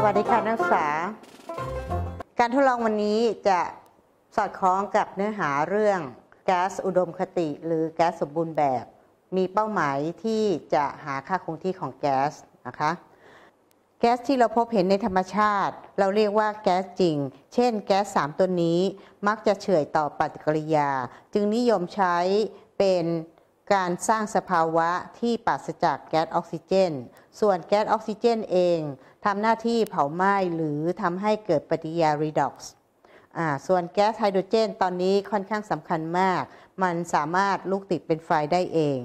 สวัสดีค่ะ นักศึกษา การทดลองวันนี้จะสอดคล้องกับเนื้อหาเรื่อง แก๊สอุดมคติ หรือแก๊สสมบูรณ์แบบ มีเป้าหมายที่จะหาค่าคงที่ของแก๊สนะคะ แก๊สที่เราพบเห็นในธรรมชาติ เราเรียกว่าแก๊สจริง เช่น แก๊ส3 ตัวนี้มักจะเฉื่อยต่อปฏิกิริยา จึงนิยมใช้เป็นการสร้างสภาวะที่ปราศจากแก๊สออกซิเจน ส่วนแก๊สออกซิเจนเอง ทำหน้าที่เผาไหม้หรือทำให้เกิดปฏิกิริยารีดอกซ์ส่วนแก๊สไฮโดรเจนตอนนี้ค่อนข้างสำคัญมาก มันสามารถลุกติดเป็นไฟได้เอง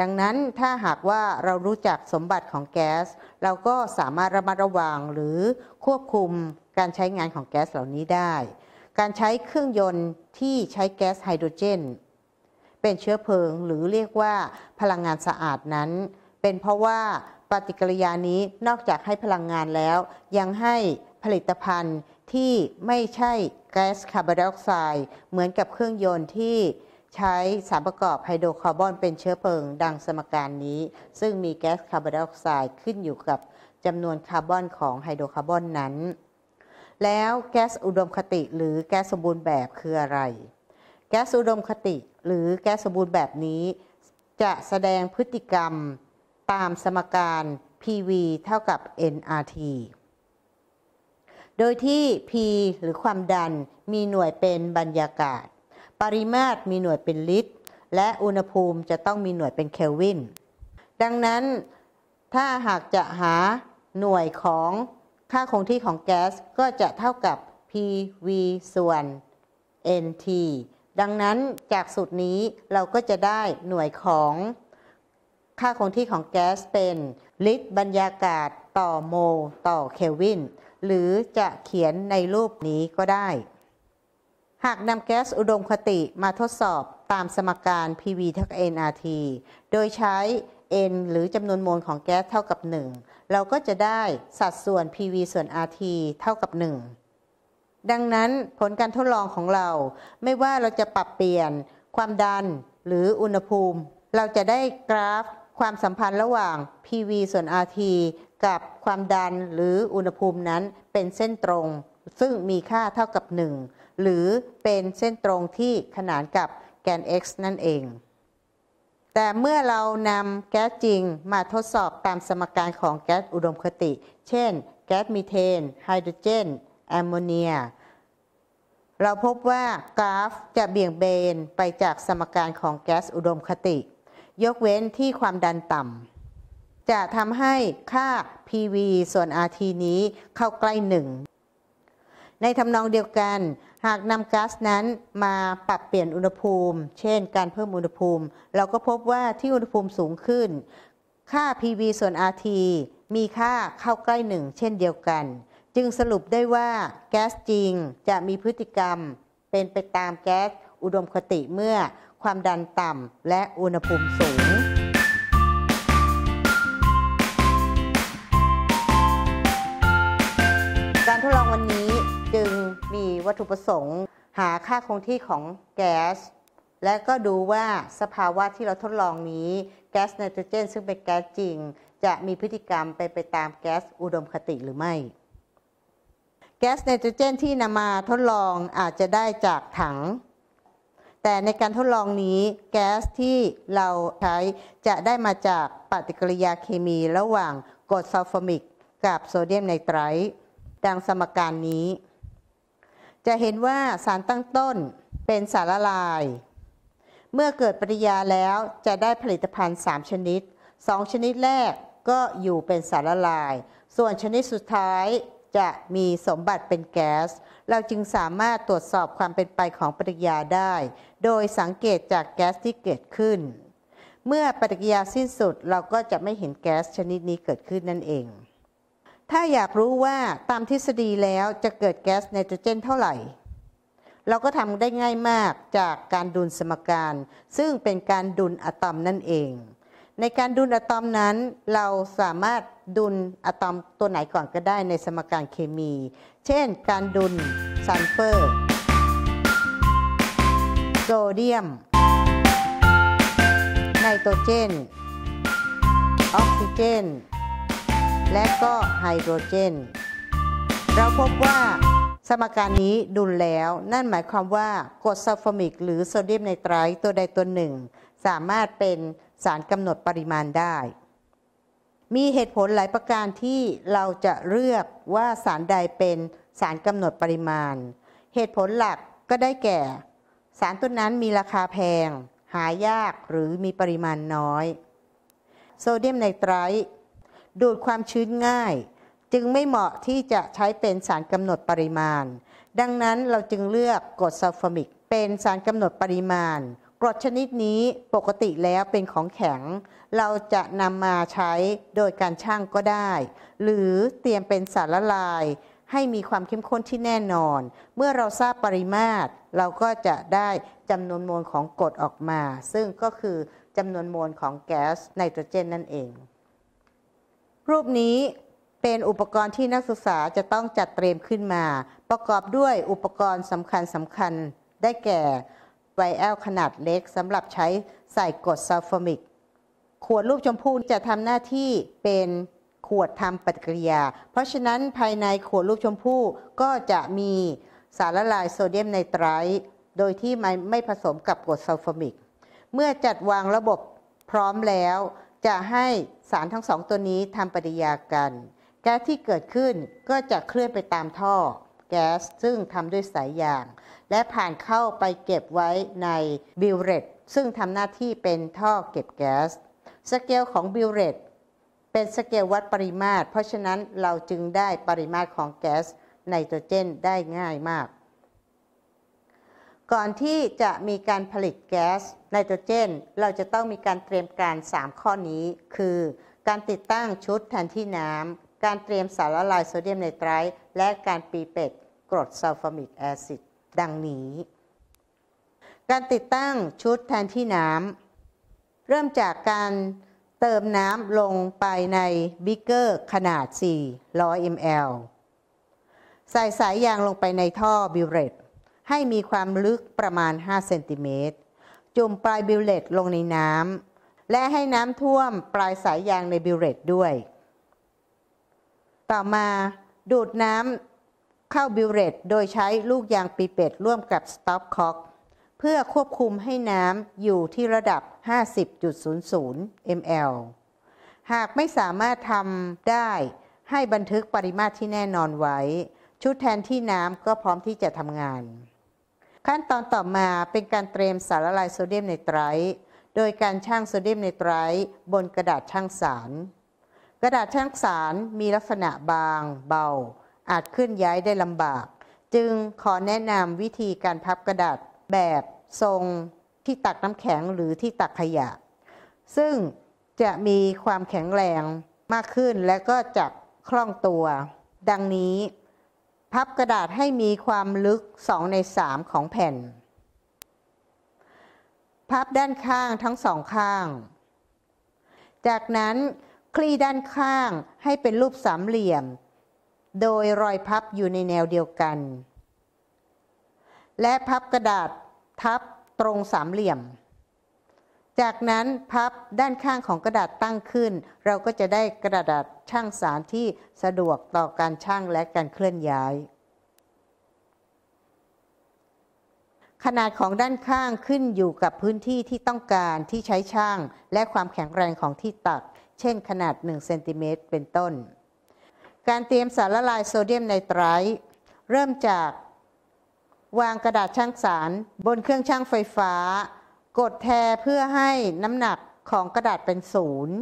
ดังนั้นถ้าหากว่าเรารู้จักสมบัติของแก๊สเราก็สามารถระมัดระวังหรือควบคุมการใช้งานของแก๊สเหล่านี้ได้ การใช้เครื่องยนต์ที่ใช้แก๊สไฮโดรเจนเป็นเชื้อเพลิงหรือเรียกว่าพลังงานสะอาดนั้น เป็นเพราะว่าปฏิกิริยานี้นอกจากให้พลังงานแล้ว ยังให้ผลิตภัณฑ์ที่ไม่ใช่แก๊สคาร์บอนไดออกไซด์เหมือนกับเครื่องยนต์ที่ใช้สารประกอบไฮโดรคาร์บอนเป็นเชื้อเพลิงดังสมการนี้ ซึ่งมีแก๊สคาร์บอนไดออกไซด์ขึ้นอยู่กับ จำนวนคาร์บอนของไฮโดรคาร์บอนนั้นแล้วแก๊สอุดมคติ หรือแก๊สสมบูรณ์แบบคืออะไร แก๊สอุดมคติหรือแก๊สสมบูรณ์แบบนี้จะแสดงพฤติกรรมตามสมการ PV เท่ากับ nRT โดยที่ P หรือความดันมีหน่วยเป็นบรรยากาศ ปริมาตรมีหน่วยเป็นลิตร และอุณหภูมิจะต้องมีหน่วยเป็นเคลวินดังนั้นถ้าหากจะหาหน่วยของค่าคงที่ของแก๊สก็จะเท่ากับ PV ส่วน NT ดังนั้นจากสูตรนี้เราก็จะได้หน่วยของ ค่าคงที่ของแก๊สเป็นลิตรบรรยากาศต่อโมลต่อเคลวินหรือจะเขียนในรูปนี้ก็ได้ หากนำแก๊สอุดมคติมาทดสอบตามสมการ PV เท่ากับ nRT โดยใช้ n หรือจำนวนโมลของแก๊สเท่ากับ 1 เราก็จะได้สัดส่วน PV ส่วน RT เท่ากับ 1ดังนั้นผลการทดลองของเราไม่ว่าเราจะปรับเปลี่ยนความดันหรืออุณหภูมิ เราจะได้กราฟความสัมพันธ์ระหว่าง PV ส่วน RT กับความดันหรืออุณหภูมินั้นเป็นเส้นตรง ซึ่งมีค่าเท่ากับ 1 หรือเป็นเส้นตรงที่ขนานกับแกน x นั่นเอง แต่เมื่อเรานำแก๊สจริงมาทดสอบตามสมการของแก๊สอุดมคติ เช่นแก๊สมีเทนไฮโดรเจนแอมโมเนียเราพบว่ากราฟจะเบี่ยงเบนไปจากสมการของแก๊สอุดมคติ ยกเว้นที่ความดันต่ำจะทำให้ค่า PV ส่วน RT นี้เข้าใกล้หนึ่งในทำนองเดียวกัน หากนำก๊าซนั้นมาปรับเปลี่ยนอุณหภูมิ เช่นการเพิ่มอุณหภูมิเราก็พบว่าที่อุณหภูมิสูงขึ้น ค่า PV ส่วน RT มีค่าเข้าใกล้หนึ่งเช่นเดียวกันจึงสรุปได้ว่าแก๊สจริงจะมีพฤติกรรมเป็นไปตามแก๊สอุดมคติเมื่อความดันต่ำ และอุณหภูมิสูง การทดลองวันนี้จึงมีวัตถุประสงค์หาค่าคงที่ของแก๊สและก็ดูว่าสภาวะที่เราทดลองนี้แก๊สไนโตรเจนซึ่งเป็นแก๊สจริง จะมีพฤติกรรมไปไปตามแก๊ส อุดมคติหรือไม่แก๊สไนโตรเจนที่นำมาทดลองอาจจะได้จากถัง แต่ในการทดลองนี้แก๊สที่เราใช้ จะได้มาจากปฏิกิริยาเคมีระหว่างกรดซัลฟอมิกกับโซเดียมไนไตรด์ดังสมการนี้ จะเห็นว่าสารตั้งต้นเป็นสารละลาย เมื่อเกิดปฏิกิริยาแล้วจะได้ผลิตภัณฑ์ 3 ชนิด 2 ชนิดแรกก็อยู่เป็นสารละลาย ส่วนชนิดสุดท้ายจะมีสมบัติเป็นแก๊ส เราจึงสามารถตรวจสอบความเป็นไปของปฏิกิริยาได้ โดยสังเกตจากแก๊สที่เกิดขึ้น เมื่อปฏิกิริยาสิ้นสุดเราก็จะไม่เห็นแก๊สชนิดนี้เกิดขึ้นนั่นเอง ถ้าอยากรู้ว่าตามทฤษฎีแล้วจะเกิดแก๊สไนโตรเจนเท่าไหร่ เราก็ทำได้ง่ายมากจากการดุลสมการ ซึ่งเป็นการดุลอะตอมนั่นเองในการดุลอะตอมนั้น เราสามารถดุลอะตอมตัวไหนก่อนก็ได้ในสมการเคมี เช่น การดุลซัลเฟอร์โซเดียม ไนโตรเจนออกซิเจน และก็ไฮโดรเจนเราพบว่าสมการนี้ดุลแล้วนั่นหมายความว่ากรดซัลฟอมิก หรือโซเดียมไนไตรตัวใดตัวหนึ่งสามารถเป็นสารกำหนดปริมาณได้ มีเหตุผลหลายประการที่เราจะเลือกว่าสารใดเป็นสารกำหนดปริมาณ เหตุผลหลักก็ได้แก่ สารตัวนั้นมีราคาแพงหายากหรือมีปริมาณน้อยโซเดียมไนไตรด์ดูดความชื้นง่าย จึงไม่เหมาะที่จะใช้เป็นสารกำหนดปริมาณ ดังนั้นเราจึงเลือกกรดซัลฟามิกเป็นสารกำหนดปริมาณกรดชนิดนี้ปกติแล้วเป็นของแข็ง เราจะนำมาใช้โดยการช่างก็ได้ หรือเตรียมเป็นสารละลายให้มีความเข้มข้นที่แน่นอน เมื่อเราทราบปริมาตร เราก็จะได้จำนวนมวลของกรดออกมา ซึ่งก็คือจำนวนมวลของแก๊สไนโตรเจนนั่นเอง รูปนี้เป็นอุปกรณ์ที่นักศึกษาจะต้องจัดเตรียมขึ้นมา ประกอบด้วยอุปกรณ์สำคัญสำคัญได้แก่ไวแอลขนาดเล็กสำหรับใช้ใส่กรดซัลฟอมิก ขวดรูปชมพูจะทำหน้าที่เป็นขวดทำปฏิกิริยา เพราะฉะนั้นภายในขวดรูปชมพูก็จะมีสารละลายโซเดียมไนไตรด์โดยที่ไม่ผสมกับกรดซัลฟอมิก เมื่อจัดวางระบบพร้อมแล้ว จะให้สารทั้งสองตัวนี้ทำปฏิกิริยากันแก๊สที่เกิดขึ้นก็จะเคลื่อนไปตามท่อแก๊สซึ่งทำด้วยสายยาง และผ่านเข้าไปเก็บไว้ในบิวเรตซึ่งทำหน้าที่เป็นท่อเก็บแก๊สสเกลของบิวเรตเป็นสเกลวัดปริมาตรเพราะฉะนั้นเราจึงได้ปริมาตรของแก๊สไนโตรเจนได้ง่ายมาก ก่อนที่จะมีการผลิตแก๊สไนโตรเจนเราจะต้องมีการเตรียมการ 3 ข้อนี้ คือการติดตั้งชุดแทนที่น้ำการเตรียมสารละลายโซเดียมไนไตรด์และการปีเป็ดกรดซัลฟามิกแอซิดดังนี้ การติดตั้งชุดแทนที่น้ำเริ่มจากการเติมน้ำลงไปในบิ๊กเกอร์ขนาด 400 ml ใส่สายยางลงไปในท่อบิวเรตให้มีความลึกประมาณ 5 เซนติเมตรจุ่มปลายบิวเลตลงในน้ำและให้น้ำท่วมปลายสายยางในบิวเรตด้วยต่อมาดูดน้ำเข้าบิวเรตโดยใช้ลูกยางปีเป็ดร่วมกับ สต็อปคอกเพื่อควบคุมให้น้ำอยู่ที่ระดับ 50.00 ml หากไม่สามารถทำได้ให้บันทึกปริมาตรที่แน่นอนไว้ ชุดแทนที่น้ำก็พร้อมที่จะทำงาน ขั้นตอนต่อมาเป็นการเตรียมสารละลายโซเดียมไนไตรท์โดยการชั่งโซเดียมไนไตรท์บนกระดาษชั่งสารระดาษแท่งสารมีลักษณะบางเบา อาจเคลื่อนย้ายได้ลำบาก จึงขอแนะนำวิธีการพับกระดาษแบบ ทรงที่ตักน้ำแข็งหรือที่ตักขยะ ซึ่งจะมีความแข็งแรงมากขึ้นและก็จะคล่องตัว ดังนี้ พับกระดาษให้มีความลึก2ใน3ของแผ่น พับด้านข้างทั้งสองข้าง จากนั้นคลี่ด้านข้างให้เป็นรูปสามเหลี่ยม โดยรอยพับอยู่ในแนวเดียวกัน และพับกระดาษทับตรงสามเหลี่ยม จากนั้นพับด้านข้างของกระดาษตั้งขึ้น เราก็จะได้กระดาษช่างสารที่สะดวกต่อการช่างและการเคลื่อนย้าย ขนาดของด้านข้างขึ้นอยู่กับพื้นที่ที่ต้องการที่ใช้ช่างและความแข็งแรงของที่ตักเช่นขนาด1เซนติเมตรเป็นต้น การเตรียมสารละลายโซเดียมไนไตรด์เริ่มจากวางกระดาษช่างสาร บนเครื่องช่างไฟฟ้า กดแทเพื่อให้น้ำหนักของกระดาษเป็นศูนย์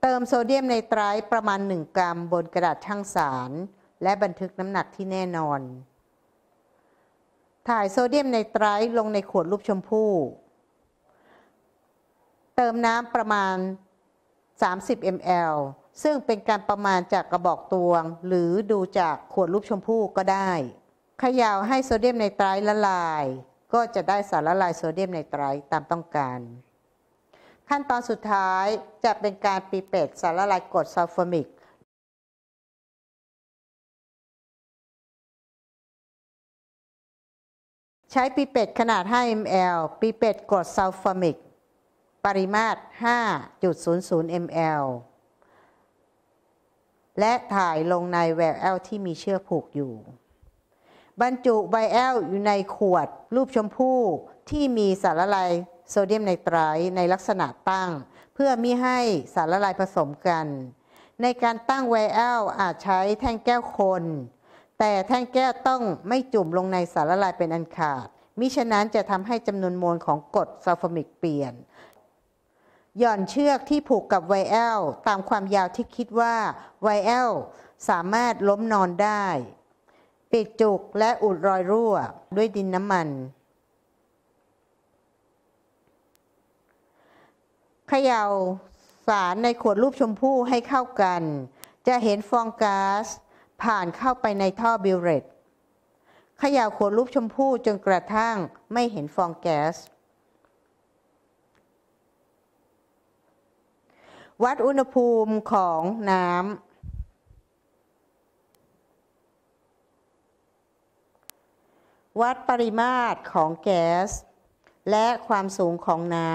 เติมโซเดียมไนไตรด์ประมาณ 1 กรัมบนกระดาษช่างสาร และบันทึกน้ำหนักที่แน่นอน ถ่ายโซเดียมไนไตรด์ลงในขวดรูปชมพู่ เติมน้ำประมาณ30 ml ซึ่งเป็นการประมาณจากกระบอกตวง หรือดูจากขวดรูปชมพู่ก็ได้เขย่าให้โซเดียมไนไตรละลาย ก็จะได้สารละลายโซเดียมไนไตรตามต้องการ ขั้นตอนสุดท้ายจะเป็นการปีเป็ดสารละลายกรดซัลฟอมิก ใช้ปีเป็ดขนาด5 ml ปีเป็ดกรดซัลฟอมิกปริมาตร5.00 ml และถ่ายลงในแหวแอลที่มีเชือกผูกอยู่ บรรจุไวแอลอยู่ในขวดรูปชมพู่ที่มีสารละลายโซเดียมไนไตรในลักษณะตั้งเพื่อมิให้สารละลายผสมกัน ในการตั้งไวแอลอาจใช้แท่งแก้วคน แต่แท่งแก้วต้องไม่จุ่มลงในสารละลายเป็นอันขาด มิฉะนั้นจะทำให้จำนวนมวลของกรดซัลฟามิกเปลี่ยนหย่อนเชือกที่ผูกกับไวแอลตามความยาวที่คิดว่าไวแอลสามารถล้มนอนได้ ปิดจุกและอุดรอยรั่วด้วยดินน้ำมันเขย่าสารในขวดรูปชมพู่ให้เข้ากัน จะเห็นฟองก๊าซผ่านเข้าไปในท่อบิวเรตเขย่าขวดรูปชมพู่จนกระทั่งไม่เห็นฟองแก๊สวัดอุณหภูมิของน้ำวัดปริมาตรของแก๊สและความสูงของน้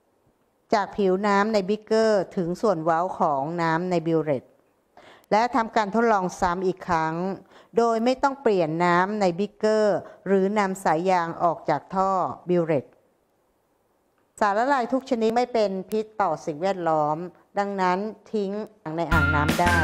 ำ จากผิวน้ำในบิกเกอร์ ถึงส่วนเว้าของน้ำในบิวเรตและทำการทดลองซ้ำอีกครั้ง โดยไม่ต้องเปลี่ยนน้ำในบิกเกอร์ หรือนำสายยางออกจากท่อบิวเรตารละลายทุกชนิดไม่เป็นพิษต่อสิ่งแวดล้อม ดังนั้นทิ้งในอ่างน้ำได้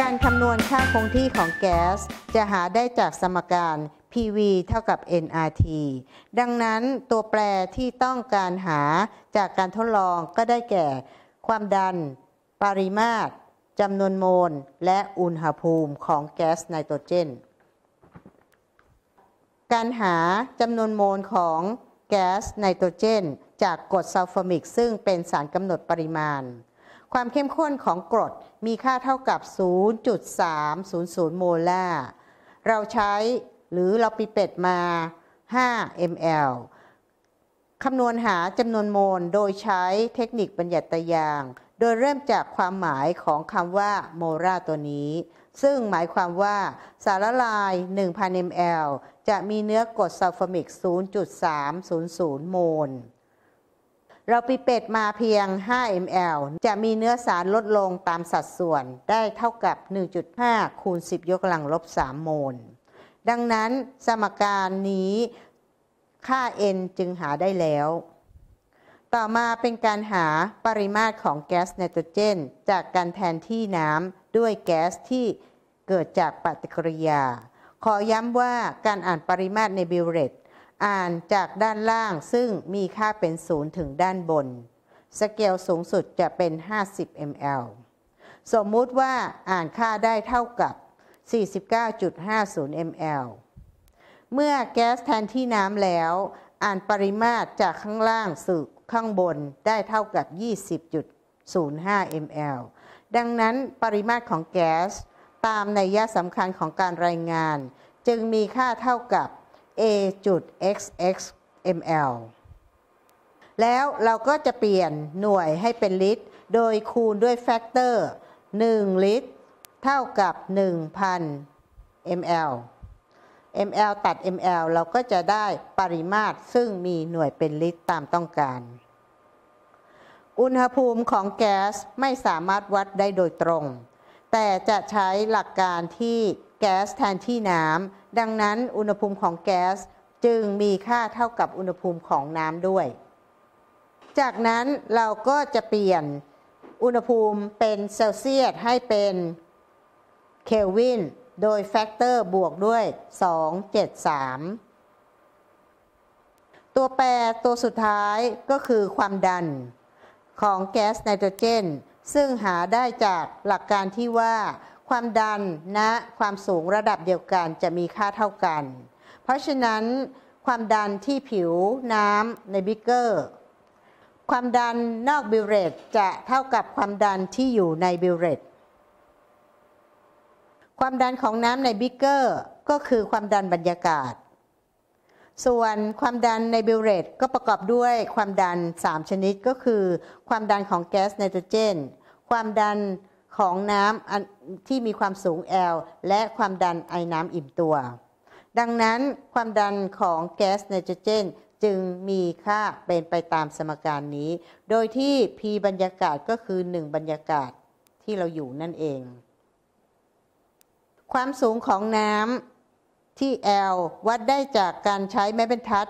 การคำนวณค่าคงที่ของแก๊สจะหาได้จากสมการ PV เท่ากับ nRT ดังนั้นตัวแปรที่ต้องการหาจากการทดลองก็ได้แก่ ความดัน ปริมาตรจำนวนโมลและอุณหภูมิของแก๊สไนโตรเจน การหาจำนวนโมลของแก๊สไนโตรเจนจากกรดซัลฟอมิกซึ่งเป็นสารกำหนดปริมาณ ความเข้มข้นของกรดมีค่าเท่ากับ 0.300โมลาเราใช้หรือเราปิเป็ดมา5 ml คำนวณหาจำนวนโมลโดยใช้เทคนิคบัญญัติยางโดยเริ่มจากความหมายของคำว่าโมราตัวนี้ ซึ่งหมายความว่าสารละลาย 1,000 ml จะมีเนื้อกรดซัลฟามิก 0.300 โมลเราปิเปตมาเพียง5 ml จะมีเนื้อสารลดลงตามสัดส่วนได้เท่ากับ 1.5 คูณ 10 ยกกำลังลบ 3 โมลดังนั้นสมการนี้ค่า n จึงหาได้แล้วต่อมาเป็นการหาปริมาตรของแก๊สไนโตรเจนจากการแทนที่น้ำด้วยแก๊สที่เกิดจากปฏิกิริยา ขอย้ำว่าการอ่านปริมาตรในบิวเรตอ่านจากด้านล่างซึ่งมีค่าเป็นศูนย์ถึงด้านบนสเกลสูงสุดจะเป็น 50 ml สมมุติว่าอ่านค่าได้เท่ากับ 49.50 ml เมื่อแก๊สแทนที่น้ำแล้ว อ่านปริมาตรจากข้างล่างสู่ข้างบนได้เท่ากับ 20.05 ml ดังนั้นปริมาตรของแก๊สตามในยะสำคัญของการรายงาน จึงมีค่าเท่ากับ a.xx ml แล้วเราก็จะเปลี่ยนหน่วยให้เป็นลิตร โดยคูณด้วยแฟกเตอร์ 1 ลิตรเท่ากับ 1,000 ml ml ตัด ml เราก็จะได้ปริมาตรซึ่งมีหน่วยเป็นลิตรตามต้องการ อุณหภูมิของแก๊สไม่สามารถวัดได้โดยตรง แต่จะใช้หลักการที่แก๊สแทนที่น้ำ ดังนั้นอุณหภูมิของแก๊สจึงมีค่าเท่ากับอุณหภูมิของน้ำด้วย จากนั้นเราก็จะเปลี่ยนอุณหภูมิเป็นเซลเซียสให้เป็นเคลวินโดยแฟกเตอร์บวกด้วย 2 7 3 ตัวแปรตัวสุดท้ายก็คือความดัน ของแก๊สไนโตรเจนซึ่งหาได้จากหลักการที่ว่า ความดันณนะความสูงระดับเดียวกันจะมีค่าเท่ากัน เพราะฉะนั้น ความดันที่ผิวน้ำในบิกเกอร์ ความดันนอกบิวเรตจะเท่ากับความดันที่อยู่ในบิวเรตความดันของน้ำในบิกเกอร์ก็คือความดันบรรยากาศ ส่วนความดันในบิวเรตก็ประกอบด้วยความดัน 3 ชนิดก็คือ ความดันของแก๊สไนโตรเจน ความดันของน้ำที่มีความสูง L และความดันไอน้ำอิ่มตัว ดังนั้นความดันของแก๊สไนโตรเจนจึงมีค่าเป็นไปตามสมการนี้ โดยที่ P บรรยากาศก็คือ 1 บรรยากาศที่เราอยู่นั่นเองความสูงของน้ำที่ L วัดได้จากการใช้ ไม้บรรทัด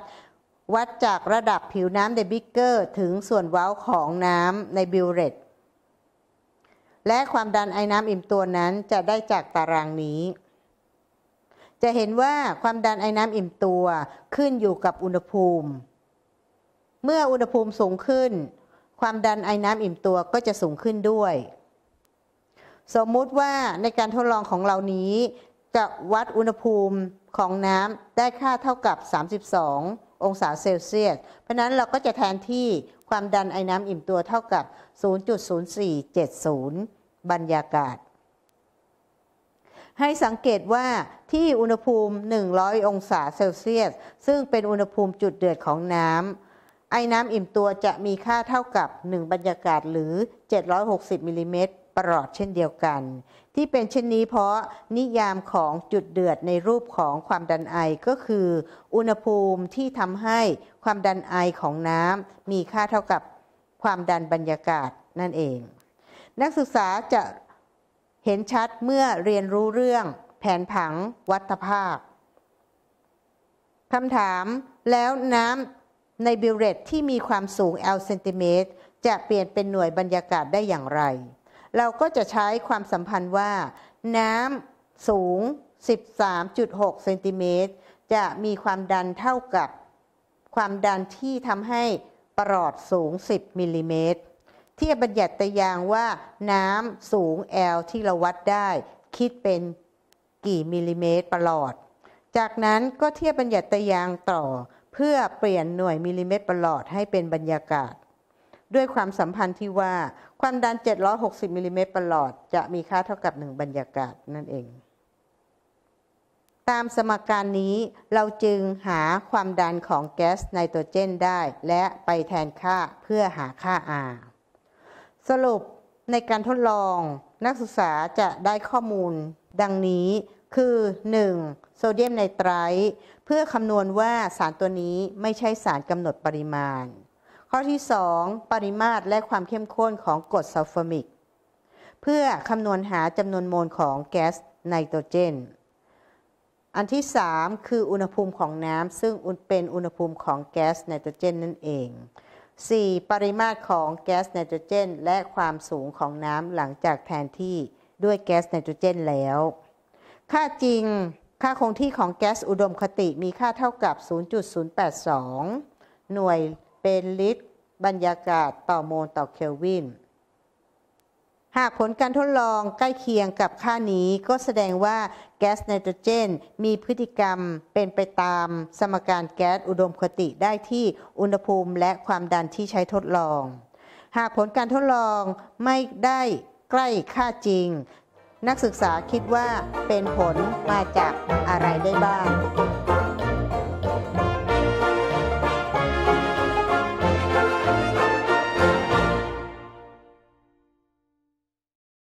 วัดจากระดับผิวน้ำในบิ๊กเกอร์ถึงส่วนเว้าของน้ำในบิวเรตและความดันไอน้ำอิ่มตัวนั้นจะได้จากตารางนี้ จะเห็นว่าความดันไอน้ำอิ่มตัวขึ้นอยู่กับอุณหภูมิ เมื่ออุณหภูมิสูงขึ้น ความดันไอน้ำอิ่มตัวก็จะสูงขึ้นด้วยสมมุติว่าในการทดลองของเรานี้จะวัดอุณหภูมิของน้ำได้ค่าเท่ากับ 32 องศาเซลเซียส เพราะนั้นเราก็จะแทนที่ความดันไอน้ำอิ่มตัวเท่ากับ 0.0470 บรรยากาศ ให้สังเกตว่าที่อุณหภูมิ 100 องศาเซลเซียส ซึ่งเป็นอุณหภูมิจุดเดือดของน้ำไอน้ำอิ่มตัวจะมีค่าเท่ากับ 1 บรรยากาศหรือ760มิลลิเมตรปรลอดเช่นเดียวกัน ที่เป็นเช่นนี้ เพราะ นิยามของจุดเดือดในรูปของความดันไอก็คือ อุณหภูมิที่ทำให้ความดันไอของน้ำมีค่าเท่ากับความดันบรรยากาศนั่นเอง นักศึกษาจะเห็นชัดเมื่อเรียนรู้เรื่องแผนผังวัตภาพคำถามแล้วน้ำในบิวเรตที่มีความสูง L เซนติเมตร จะเปลี่ยนเป็นหน่วยบรรยากาศได้อย่างไรเราก็จะใช้ความสัมพันธ์ว่า น้ำสูง 13.6 เซนติเมตรจะมีความดันเท่ากับความดันที่ทำให้ปรอดสูง 10มิลลิเมตรที่บัญญัติยางว่าน้ำสูง L ที่เราวัดได้ คิดเป็นกี่มิลลิเมตรปรอด จากนั้นก็เทียบบัญญัติยางต่อ เพื่อเปลี่ยนหน่วยมิลลิเมตรปรอดให้เป็นบรรยากาศ ด้วยความสัมพันธ์ที่ว่าความดัน 760 มิลิเมตรประหลอด จะมีค่าเท่ากับ 1 บรรยากาศนั่นเอง ตามสมการนี้ เราจึงหาความดันของแก๊สไนโตรเจนได้ และไปแทนค่าเพื่อหาค่า R สรุปในการทดลองนักศึกษาจะได้ข้อมูลดังนี้คือ 1. โซเดียมไนไตรด์เพื่อคำนวณว่าสารตัวนี้ไม่ใช่สารกำหนดปริมาณข้อที่2ปริมาตรและความเข้มข้นของกรดซัลเฟอร์มิกเพื่อคำนวณหาจำนวนโมลของแก๊สไนโตรเจน อันที่ 3 คืออุณหภูมิของน้ำซึ่งเป็นอุณหภูมิของแก๊สไนโตรเจน นั่นเอง 4. ปริมาตรของแก๊สไนโตรเจน และความสูงของน้ำหลังจากแทนที่ด้วยแก๊สไนโตรเจนแล้ว ค่าจริง ค่าคงที่ของแก๊สอุดมคติมีค่าเท่ากับ 0.082 หน่วยเป็นลิตรบรรยากาศต่อโมลต่อเคลวิน หากผลการทดลองใกล้เคียงกับค่านี้ก็แสดงว่าแก๊สไนโตรเจนมีพฤติกรรมเป็นไปตามสมการแก๊สอุดมคติได้ที่อุณหภูมิและความดันที่ใช้ทดลอง หากผลการทดลองไม่ได้ใกล้ค่าจริง นักศึกษาคิดว่าเป็นผลมาจากอะไรได้บ้าง